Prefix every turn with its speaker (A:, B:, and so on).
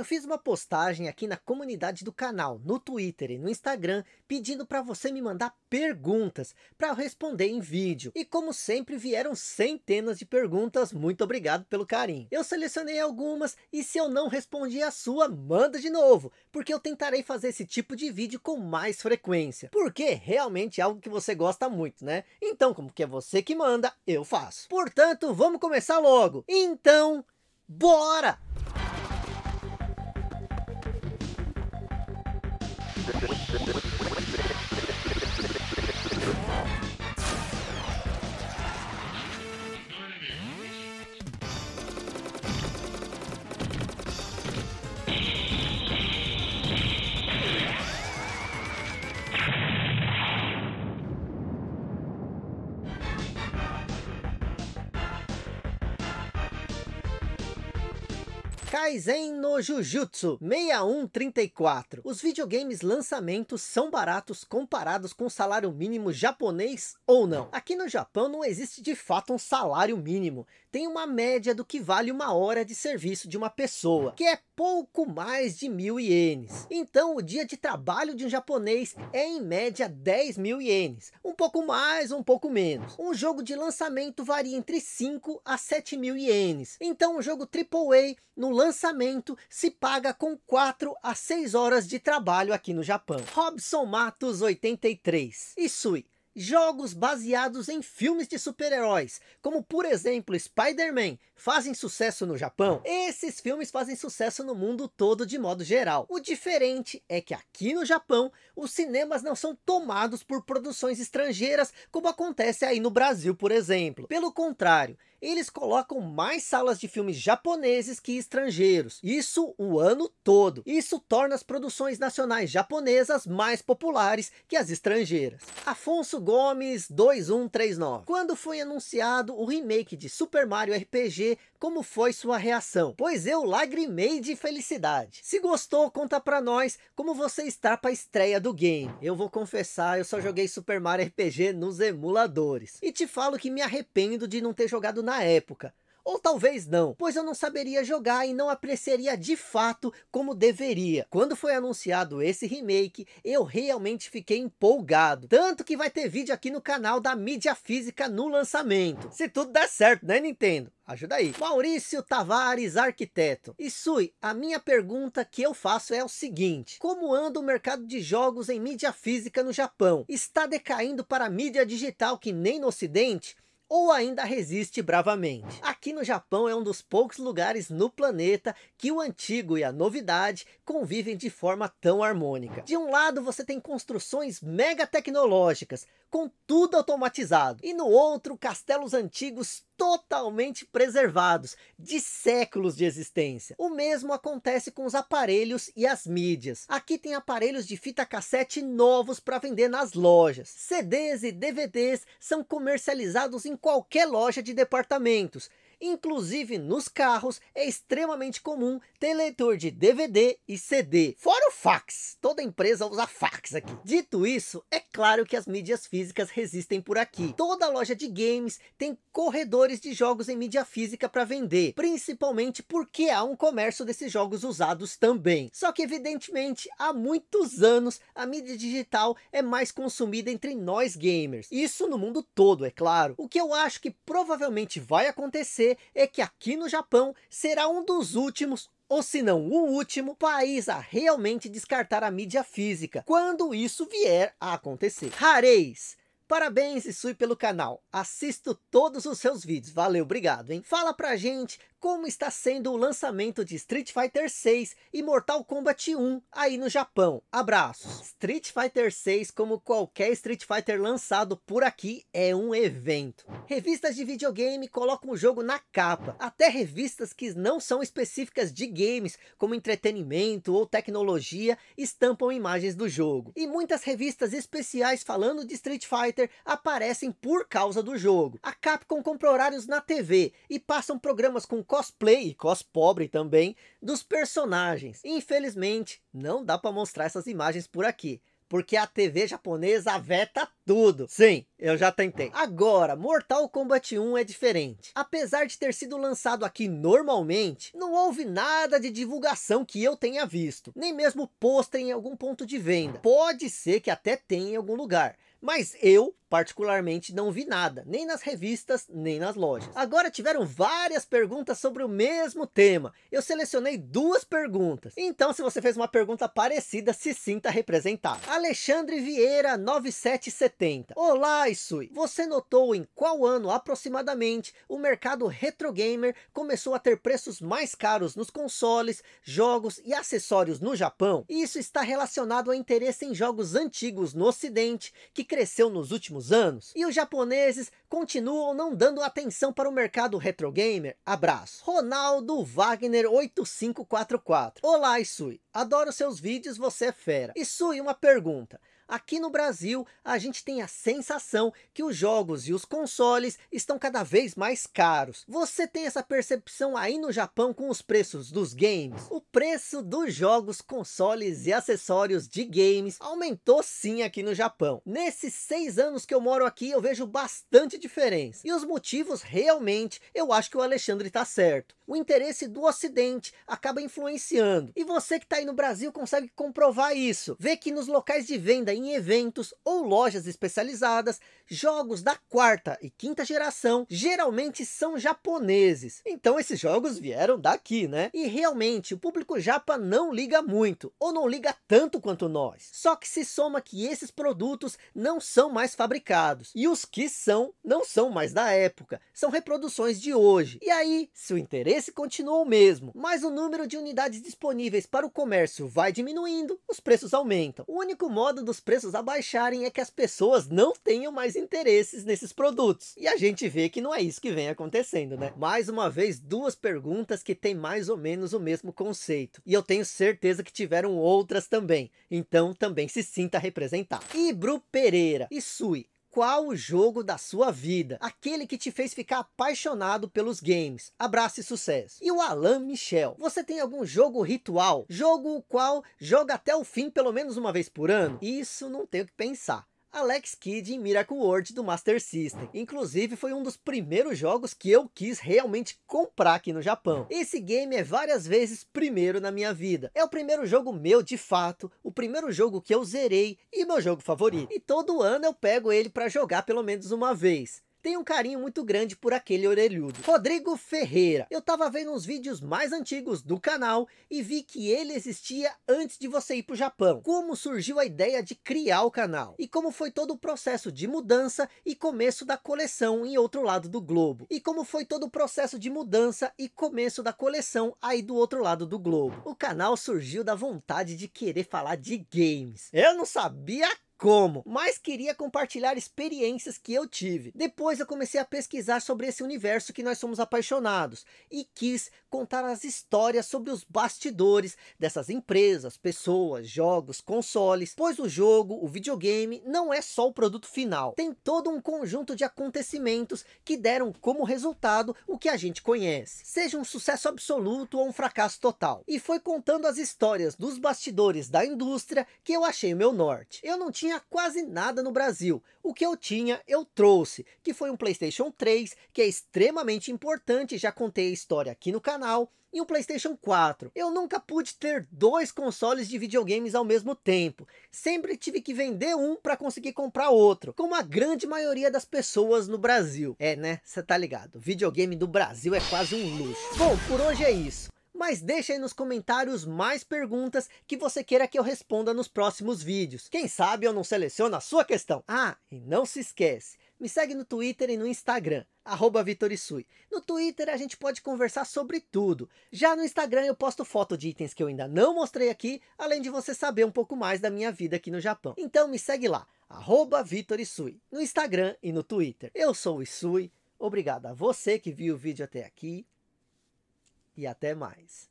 A: Eu fiz uma postagem aqui na comunidade do canal, no Twitter e no Instagram, pedindo para você me mandar perguntas para eu responder em vídeo. E como sempre vieram centenas de perguntas, muito obrigado pelo carinho. Eu selecionei algumas e se eu não respondi a sua, manda de novo, porque eu tentarei fazer esse tipo de vídeo com mais frequência. Porque realmente é algo que você gosta muito, né? Então, como que é você que manda, eu faço. Portanto, vamos começar logo. Então, bora! Kaizen no Jujutsu 6134. Os videogames lançamentos são baratos comparados com o salário mínimo japonês ou não? Aqui no Japão não existe de fato um salário mínimo tem uma média do que vale uma hora de serviço de uma pessoa, que é pouco mais de mil ienes. Então o dia de trabalho de um japonês é em média 10 mil ienes, um pouco mais, um pouco menos. Um jogo de lançamento varia entre 5 a 7 mil ienes, então um jogo AAA no lançamento se paga com 4 a 6 horas de trabalho aqui no Japão. Robson Matos 83, Isui. Jogos baseados em filmes de super-heróis, como por exemplo Spider-Man, fazem sucesso no Japão. Esses filmes fazem sucesso no mundo todo de modo geral. O diferente é que aqui no Japão, os cinemas não são tomados por produções estrangeiras, como acontece aí no Brasil, por exemplo. Pelo contrário, eles colocam mais salas de filmes japoneses que estrangeiros. Isso o ano todo. Isso torna as produções nacionais japonesas mais populares que as estrangeiras. Afonso Gomes 2139. Quando foi anunciado o remake de Super Mario RPG, como foi sua reação? Pois eu lagrimei de felicidade. Se gostou, conta pra nós como você está pra estreia do game. Eu vou confessar, eu só joguei Super Mario RPG nos emuladores. E te falo que me arrependo de não ter jogado na época. Ou talvez não, pois eu não saberia jogar e não apreciaria de fato como deveria. Quando foi anunciado esse remake, eu realmente fiquei empolgado. Tanto que vai ter vídeo aqui no canal da mídia física no lançamento. Se tudo der certo, né Nintendo? Ajuda aí. Maurício Tavares, arquiteto. E Sui, a minha pergunta que eu faço é o seguinte. Como anda o mercado de jogos em mídia física no Japão? Está decaindo para mídia digital que nem no ocidente? ou ainda resiste bravamente. Aqui no Japão é um dos poucos lugares no planeta que o antigo e a novidade convivem de forma tão harmônica. De um lado você tem construções mega tecnológicas, com tudo automatizado. E no outro, castelos antigos totalmente preservados, de séculos de existência. O mesmo acontece com os aparelhos e as mídias. Aqui tem aparelhos de fita cassete novos para vender nas lojas. CDs e DVDs são comercializados em qualquer loja de departamentos Inclusive nos carros é extremamente comum ter leitor de DVD e CD. Fora o fax. Toda empresa usa fax aqui. Dito isso, é claro que as mídias físicas resistem por aqui. Toda loja de games tem corredores de jogos em mídia física para vender, principalmente porque há um comércio desses jogos usados também. Só que evidentemente há muitos anos a mídia digital é mais consumida entre nós gamers. Isso no mundo todo, é claro. O que eu acho que provavelmente vai acontecer é que aqui no Japão será um dos últimos ou se não o último país a realmente descartar a mídia física, quando isso vier a acontecer. Hareis, Parabéns, Isui, pelo canal. Assisto todos os seus vídeos. Valeu, obrigado, hein? Fala pra gente como está sendo o lançamento de Street Fighter 6 e Mortal Kombat 1 aí no Japão. Abraços. Street Fighter 6, como qualquer Street Fighter lançado por aqui, é um evento. Revistas de videogame colocam o jogo na capa. Até revistas que não são específicas de games, como entretenimento ou tecnologia, estampam imagens do jogo. E muitas revistas especiais falando de Street Fighter Fighter aparecem por causa do jogo. A Capcom compra horários na TV e passam programas com cosplay e cospobre pobre também dos personagens. Infelizmente, não dá para mostrar essas imagens por aqui, porque a TV japonesa veta tudo. Sim, eu já tentei. Agora, Mortal Kombat 1 é diferente. Apesar de ter sido lançado aqui normalmente, não houve nada de divulgação que eu tenha visto. Nem mesmo pôster em algum ponto de venda. Pode ser que até tenha em algum lugar. Mas eu, particularmente, não vi nada, nem nas revistas, nem nas lojas. Agora tiveram várias perguntas sobre o mesmo tema. Eu selecionei duas perguntas. Então, se você fez uma pergunta parecida, se sinta representado. Alexandre Vieira 9770 70. Olá, Isui! Você notou em qual ano aproximadamente o mercado retro gamer começou a ter preços mais caros nos consoles, jogos e acessórios no Japão? Isso está relacionado ao interesse em jogos antigos no ocidente, que cresceu nos últimos anos. E os japoneses continuam não dando atenção para o mercado retro gamer? Abraço. Ronaldo Wagner 8544. Olá, Isui! Adoro seus vídeos, você é fera. Isui, uma pergunta. Aqui no Brasil, a gente tem a sensação que os jogos e os consoles estão cada vez mais caros. Você tem essa percepção aí no Japão com os preços dos games? O preço dos jogos, consoles e acessórios de games aumentou sim aqui no Japão. Nesses seis anos que eu moro aqui, eu vejo bastante diferença. E os motivos, realmente, eu acho que o Alexandre está certo. O interesse do Ocidente acaba influenciando. E você que está aí no Brasil consegue comprovar isso. Vê que nos locais de venda em eventos ou lojas especializadas, jogos da quarta e quinta geração geralmente são japoneses. Então esses jogos vieram daqui, né? E realmente o público japa não liga muito, ou não liga tanto quanto nós. Só que se soma que esses produtos não são mais fabricados, e os que são, não são mais da época, são reproduções de hoje. E aí, se o interesse continua o mesmo, mas o número de unidades disponíveis para o comércio vai diminuindo, os preços aumentam. O único modo dos preços abaixarem é que as pessoas não tenham mais interesses nesses produtos. E a gente vê que não é isso que vem acontecendo, né? Mais uma vez, duas perguntas que têm mais ou menos o mesmo conceito. E eu tenho certeza que tiveram outras também. Então também se sinta representado. Ibru Pereira e Sui, qual o jogo da sua vida, aquele que te fez ficar apaixonado pelos games. Abraço e sucesso. E o Alain Michel, você tem algum jogo ritual? Jogo o qual joga até o fim pelo menos uma vez por ano? Isso não tenho que pensar. Alex Kidd em Miracle World do Master System. Inclusive foi um dos primeiros jogos que eu quis realmente comprar aqui no Japão. Esse game é várias vezes primeiro na minha vida. É o primeiro jogo meu de fato, o primeiro jogo que eu zerei e meu jogo favorito. E todo ano eu pego ele para jogar pelo menos uma vez tem um carinho muito grande por aquele orelhudo. Rodrigo Ferreira. Eu tava vendo uns vídeos mais antigos do canal e vi que ele existia antes de você ir pro Japão. Como surgiu a ideia de criar o canal? E como foi todo o processo de mudança e começo da coleção em outro lado do globo? E como foi todo o processo de mudança e começo da coleção aí do outro lado do globo? O canal surgiu da vontade de querer falar de games. Eu não sabia como, mas queria compartilhar experiências que eu tive. Depois eu comecei a pesquisar sobre esse universo que nós somos apaixonados e quis contar as histórias sobre os bastidores dessas empresas, pessoas, jogos, consoles, pois o jogo, o videogame, não é só o produto final. Tem todo um conjunto de acontecimentos que deram como resultado o que a gente conhece. Seja um sucesso absoluto ou um fracasso total. E foi contando as histórias dos bastidores da indústria que eu achei o meu norte. Eu não tinha tinha quase nada no Brasil. O que eu tinha, eu trouxe, que foi um PlayStation 3, que é extremamente importante, já contei a história aqui no canal, e um PlayStation 4. Eu nunca pude ter dois consoles de videogames ao mesmo tempo. Sempre tive que vender um para conseguir comprar outro, como a grande maioria das pessoas no Brasil. É, né? Você tá ligado. Videogame do Brasil é quase um luxo. Bom, por hoje é isso mas deixa aí nos comentários mais perguntas que você queira que eu responda nos próximos vídeos. Quem sabe eu não seleciono a sua questão. Ah, e não se esquece, me segue no Twitter e no Instagram, arroba Vitorisui. No Twitter a gente pode conversar sobre tudo. Já no Instagram eu posto foto de itens que eu ainda não mostrei aqui, além de você saber um pouco mais da minha vida aqui no Japão. Então me segue lá, arroba Vitorisui, no Instagram e no Twitter. Eu sou o Isui, obrigado a você que viu o vídeo até aqui e até mais.